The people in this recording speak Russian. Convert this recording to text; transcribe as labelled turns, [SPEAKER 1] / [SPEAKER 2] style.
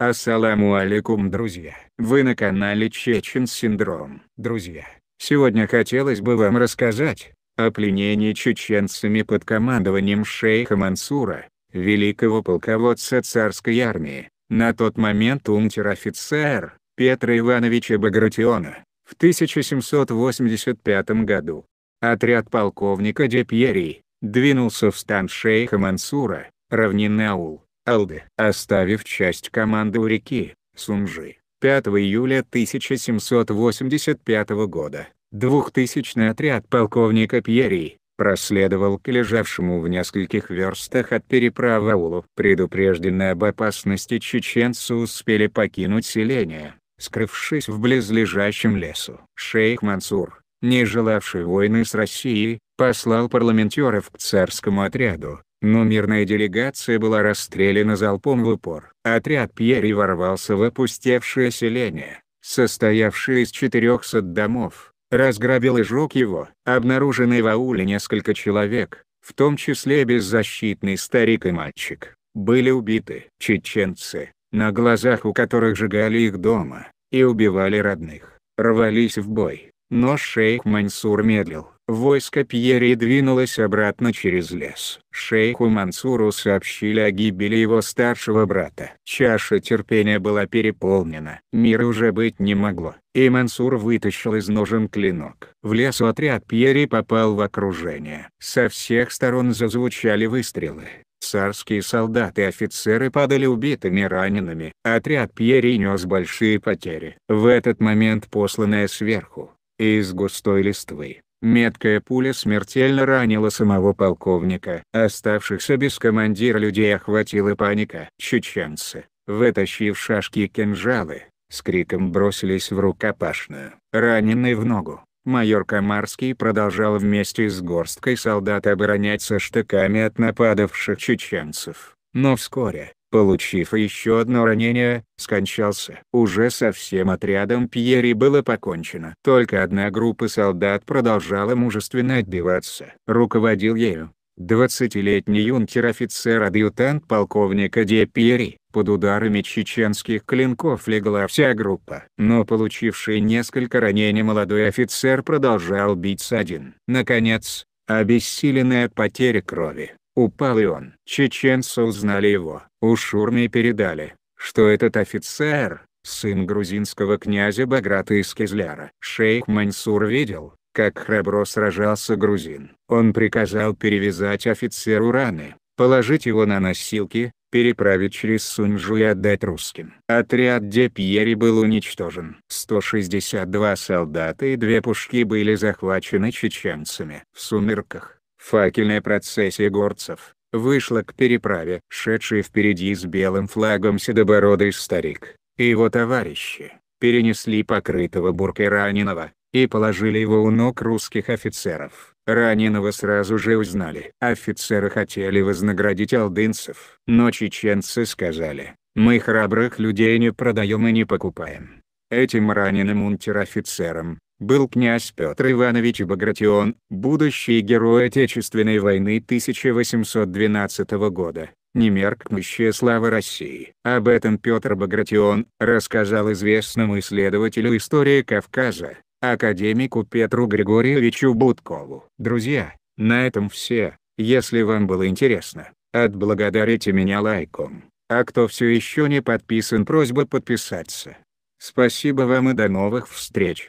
[SPEAKER 1] Ассаламу алейкум друзья, вы на канале Чечен Синдром. Друзья, сегодня хотелось бы вам рассказать о пленении чеченцами под командованием шейха Мансура, великого полководца царской армии, на тот момент унтер-офицер Петра Ивановича Багратиона, в 1785 году. Отряд полковника Депьери двинулся в стан шейха Мансура, равнин Аул Алды, оставив часть команды у реки, Сунжи, 5 июля 1785 года, двухтысячный отряд полковника Пьерии, проследовал к лежавшему в нескольких верстах от переправы аулу. Предупрежденные об опасности чеченцы успели покинуть селение, скрывшись в близлежащем лесу. Шейх Мансур, не желавший войны с Россией, послал парламентеров к царскому отряду, но мирная делегация была расстреляна залпом в упор. Отряд Пьери ворвался в опустевшее селение, состоявшее из 400 домов, разграбил и жег его. Обнаружены в ауле несколько человек, в том числе беззащитный старик и мальчик, были убиты. Чеченцы, на глазах у которых сжигали их дома, и убивали родных, рвались в бой, но шейх Мансур медлил. Войско Пьери двинулось обратно через лес. Шейху Мансуру сообщили о гибели его старшего брата. Чаша терпения была переполнена. Мира уже быть не могло, и Мансур вытащил из ножен клинок. В лес отряд Пьери попал в окружение. Со всех сторон зазвучали выстрелы. Царские солдаты и офицеры падали убитыми ранеными. Отряд Пьери нес большие потери. В этот момент посланная сверху, из густой листвы, Меткая пуля смертельно ранила самого полковника. Оставшихся без командира людей охватила паника. Чеченцы, вытащив шашки и кинжалы, с криком бросились в рукопашную. Раненый в ногу, майор Комарский продолжал вместе с горсткой солдат обороняться штыками от нападавших чеченцев. Но вскоре, Получив еще одно ранение, скончался. Уже со всем отрядом Пьери было покончено. Только одна группа солдат продолжала мужественно отбиваться. Руководил ею 20-летний юнкер-офицер-адъютант полковника Де Пьери. Под ударами чеченских клинков легла вся группа. Но получивший несколько ранений молодой офицер продолжал биться один. Наконец, обессиленный от потери крови, Упал и он. Чеченцы узнали его. у Шурми передали, что этот офицер, сын грузинского князя Баграта из Кизляра. Шейх Мансур видел, как храбро сражался грузин. Он приказал перевязать офицеру раны, положить его на носилки, переправить через Сунжу и отдать русским. Отряд Депьери был уничтожен. 162 солдата и две пушки были захвачены чеченцами. В сумерках, Факельная процессия горцев, вышла к переправе. Шедший впереди с белым флагом седобородый старик, и его товарищи, перенесли покрытого буркой раненого, и положили его у ног русских офицеров. Раненого сразу же узнали. Офицеры хотели вознаградить алдынцев, но чеченцы сказали, «Мы храбрых людей не продаем и не покупаем». Этим раненым унтер-офицерам, был князь Петр Иванович Багратион, будущий герой Отечественной войны 1812 года, немеркнущая слава России. Об этом Петр Багратион рассказал известному исследователю истории Кавказа, академику Петру Григорьевичу Будкову. Друзья, на этом все. Если вам было интересно, отблагодарите меня лайком. А кто все еще не подписан просьба подписаться. Спасибо вам и до новых встреч.